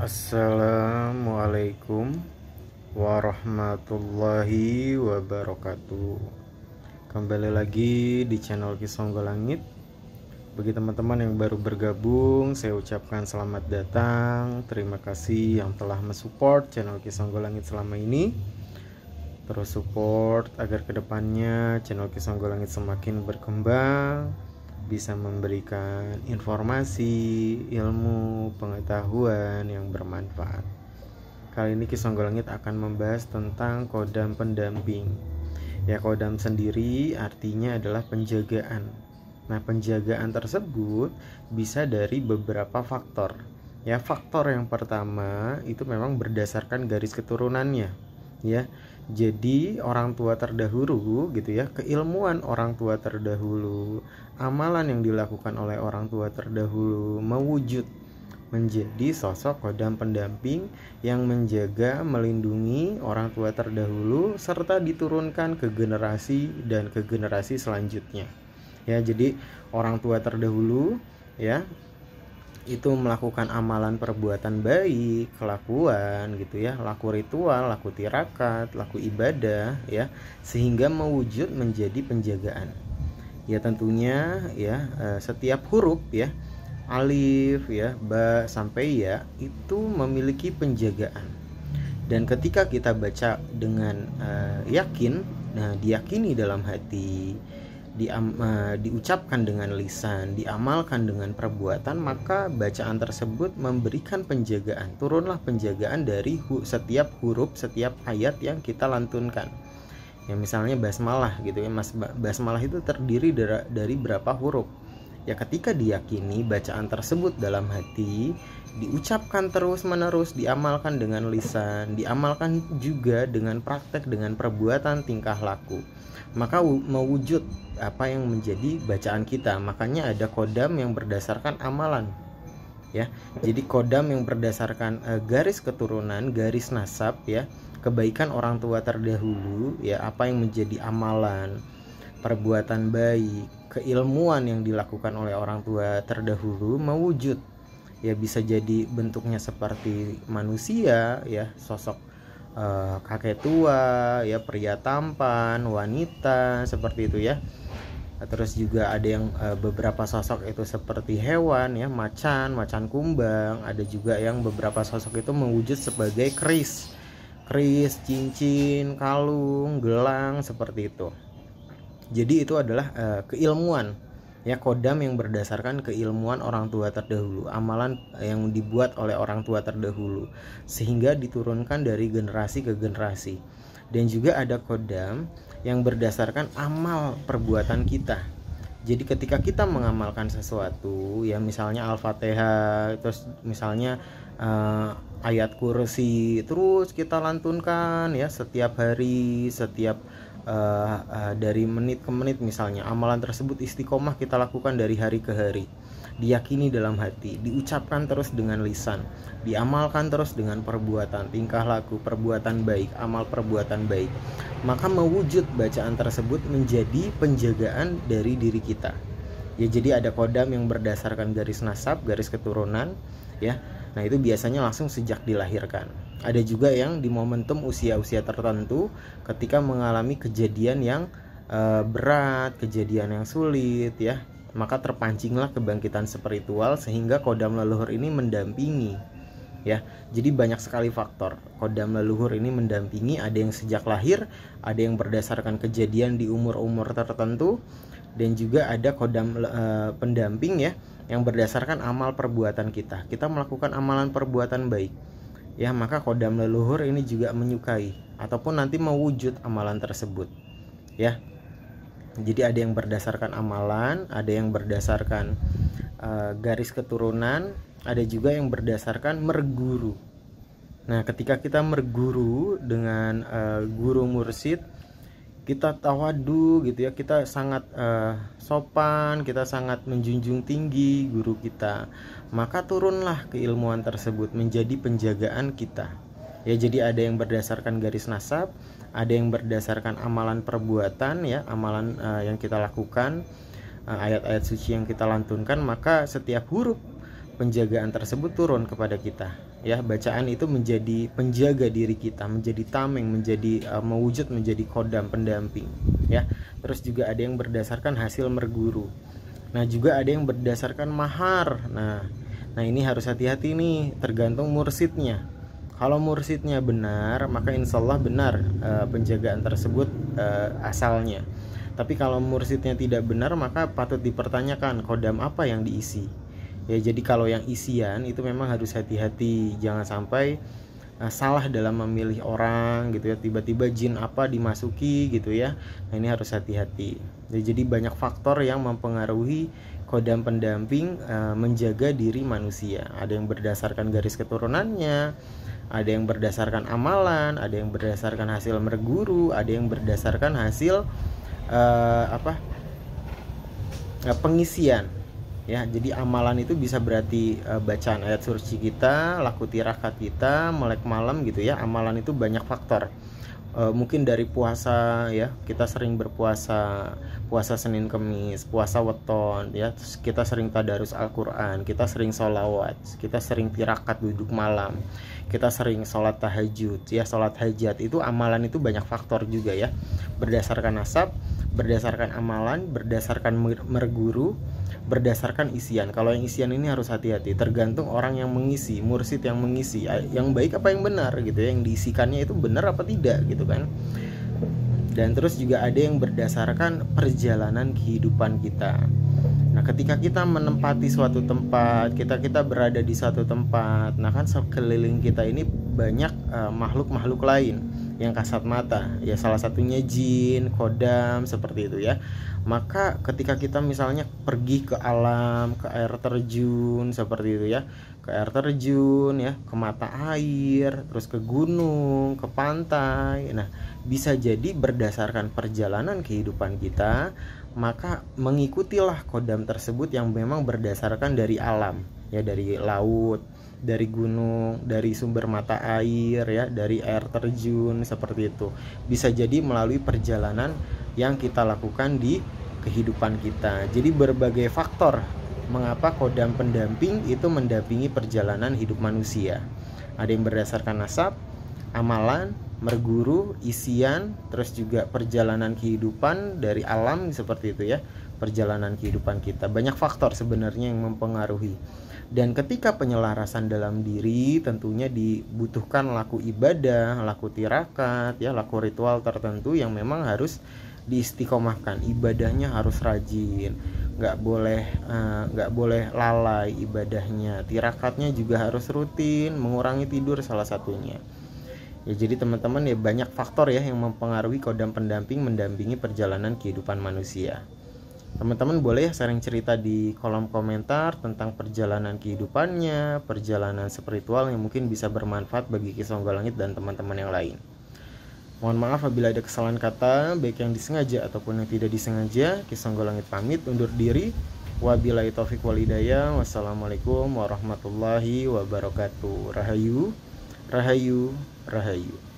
Assalamualaikum warahmatullahi wabarakatuh Kembali lagi di channel Kisonggo Langit Bagi teman-teman yang baru bergabung Saya ucapkan selamat datang Terima kasih yang telah mensupport channel Kisonggo Langit selama ini Terus support agar kedepannya channel Kisonggo Langit semakin berkembang bisa memberikan informasi, ilmu, pengetahuan yang bermanfaat. Kali ini Kisah Golongit akan membahas tentang kodam pendamping. Ya kodam sendiri artinya adalah penjagaan. Nah penjagaan tersebut bisa dari beberapa faktor. Ya faktor yang pertama itu memang berdasarkan garis keturunannya. Ya jadi orang tua terdahulu gitu ya, keilmuan orang tua terdahulu, amalan yang dilakukan oleh orang tua terdahulu mewujud menjadi sosok kodam pendamping yang menjaga, melindungi orang tua terdahulu serta diturunkan ke generasi dan ke generasi selanjutnya. Ya, jadi orang tua terdahulu ya itu melakukan amalan perbuatan baik, kelakuan gitu ya, laku ritual, laku tirakat, laku ibadah ya, sehingga mewujud menjadi penjagaan. Ya tentunya ya eh, setiap huruf ya alif ya ba sampai ya itu memiliki penjagaan. Dan ketika kita baca dengan uh, yakin, nah diyakini dalam hati di, uh, eh, diucapkan dengan lisan, diamalkan dengan perbuatan, maka bacaan tersebut memberikan penjagaan. Turunlah penjagaan dari hu setiap huruf, setiap ayat yang kita lantunkan. Ya misalnya basmalah gitu ya, mas basmalah itu terdiri dari, dari berapa huruf? Ya ketika diyakini bacaan tersebut dalam hati, diucapkan terus-menerus, diamalkan dengan lisan, diamalkan juga dengan praktek dengan perbuatan tingkah laku. Maka mewujud apa yang menjadi bacaan kita. Makanya ada kodam yang berdasarkan amalan. Ya. Jadi kodam yang berdasarkan uh, garis keturunan, garis nasab ya, kebaikan orang tua terdahulu ya, apa yang menjadi amalan perbuatan baik, keilmuan yang dilakukan oleh orang tua terdahulu mewujud. Ya bisa jadi bentuknya seperti manusia ya, sosok uh, kakek tua, ya pria tampan, wanita seperti itu ya. Terus juga ada yang uh, beberapa sosok itu seperti hewan ya, macan, macan kumbang, ada juga yang beberapa sosok itu mewujud sebagai keris. kris, cincin, kalung, gelang seperti itu. Jadi itu adalah uh, keilmuan ya kodam yang berdasarkan keilmuan orang tua terdahulu, amalan eh, yang dibuat oleh orang tua terdahulu sehingga diturunkan dari generasi ke generasi. Dan juga ada kodam yang berdasarkan amal perbuatan kita. Jadi ketika kita mengamalkan sesuatu ya misalnya Al-Fatihah terus misalnya uh, ayat kursi terus kita lantunkan ya setiap hari, setiap uh, uh, dari menit ke menit misalnya amalan tersebut istiqomah kita lakukan dari hari ke hari diyakini dalam hati diucapkan terus dengan lisan diamalkan terus dengan perbuatan tingkah laku perbuatan baik amal perbuatan baik maka mewujud bacaan tersebut menjadi penjagaan dari diri kita ya jadi ada kodam yang berdasarkan garis nasab garis keturunan ya nah itu biasanya langsung sejak dilahirkan ada juga yang di momentum usia-usia tertentu ketika mengalami kejadian yang e, berat, kejadian yang sulit ya. Maka terpancinglah kebangkitan spiritual sehingga kodam leluhur ini mendampingi ya. Jadi banyak sekali faktor. Kodam leluhur ini mendampingi ada yang sejak lahir, ada yang berdasarkan kejadian di umur-umur tertentu dan juga ada kodam e, pendamping ya yang berdasarkan amal perbuatan kita. Kita melakukan amalan perbuatan baik ya maka kodam leluhur ini juga menyukai ataupun nanti mewujud amalan tersebut ya jadi ada yang berdasarkan amalan ada yang berdasarkan uh, garis keturunan ada juga yang berdasarkan merguru nah ketika kita merguru dengan uh, guru mursid kita tawadu gitu ya kita sangat uh, sopan kita sangat menjunjung tinggi guru kita maka turunlah keilmuan tersebut menjadi penjagaan kita ya jadi ada yang berdasarkan garis nasab ada yang berdasarkan amalan perbuatan ya amalan uh, yang kita lakukan ayat eh, ayat-ayat suci yang kita lantunkan maka setiap huruf penjagaan tersebut turun kepada kita ya bacaan itu menjadi penjaga diri kita menjadi tameng menjadi uh, mewujud menjadi kodam pendamping ya terus juga ada yang berdasarkan hasil merguru nah juga ada yang berdasarkan mahar nah nah ini harus hati-hati nih tergantung mursidnya kalau mursidnya benar maka insyaallah benar uh, penjagaan tersebut uh, asalnya tapi kalau mursidnya tidak benar maka patut dipertanyakan kodam apa yang diisi ya jadi kalau yang isian itu memang harus hati-hati jangan sampai uh, salah dalam memilih orang gitu ya tiba-tiba jin apa dimasuki gitu ya nah, ini harus hati-hati ya, jadi banyak faktor yang mempengaruhi kodam pendamping uh, menjaga diri manusia ada yang berdasarkan garis keturunannya ada yang berdasarkan amalan ada yang berdasarkan hasil merguru ada yang berdasarkan hasil uh, apa pengisian ya jadi amalan itu bisa berarti e, bacaan ayat suci kita laku tirakat kita melek malam gitu ya amalan itu banyak faktor e, mungkin dari puasa ya kita sering berpuasa puasa Senin Kemis puasa weton ya terus kita sering tadarus alquran kita sering sholawat kita sering tirakat duduk malam kita sering sholat tahajud ya sholat hajat itu amalan itu banyak faktor juga ya berdasarkan nasab berdasarkan amalan berdasarkan merguru berdasarkan isian. Kalau yang isian ini harus hati-hati, tergantung orang yang mengisi, mursid yang mengisi, yang baik apa yang benar gitu ya, yang diisikannya itu benar apa tidak gitu kan. Dan terus juga ada yang berdasarkan perjalanan kehidupan kita. Nah, ketika kita menempati suatu tempat, kita kita berada di suatu tempat, nah kan sekeliling kita ini banyak e, makhluk-makhluk uh, lain yang kasat mata ya salah satunya jin kodam seperti itu ya maka ketika kita misalnya pergi ke alam ke air terjun seperti itu ya ke air terjun ya ke mata air terus ke gunung ke pantai nah bisa jadi berdasarkan perjalanan kehidupan kita maka mengikutilah kodam tersebut yang memang berdasarkan dari alam ya dari laut dari gunung, dari sumber mata air ya, dari air terjun seperti itu. Bisa jadi melalui perjalanan yang kita lakukan di kehidupan kita. Jadi berbagai faktor mengapa kodam pendamping itu mendampingi perjalanan hidup manusia. Ada yang berdasarkan nasab, amalan, merguru, isian, terus juga perjalanan kehidupan dari alam seperti itu ya. Perjalanan kehidupan kita banyak faktor sebenarnya yang mempengaruhi. Dan ketika penyelarasan dalam diri tentunya dibutuhkan laku ibadah, laku tirakat, ya laku ritual tertentu yang memang harus diistiqomahkan. Ibadahnya harus rajin, nggak boleh uh, boleh lalai ibadahnya. Tirakatnya juga harus rutin, mengurangi tidur salah satunya. Ya jadi teman-teman ya banyak faktor ya yang mempengaruhi kodam pendamping mendampingi perjalanan kehidupan manusia. Teman-teman boleh ya sharing cerita di kolom komentar tentang perjalanan kehidupannya, perjalanan spiritual yang mungkin bisa bermanfaat bagi Kisonggo Langit dan teman-teman yang lain. Mohon maaf apabila ada kesalahan kata, baik yang disengaja ataupun yang tidak disengaja. Kisonggo Langit pamit undur diri. Wabillahi taufik walidaya. Wassalamualaikum warahmatullahi wabarakatuh. Rahayu, rahayu, rahayu.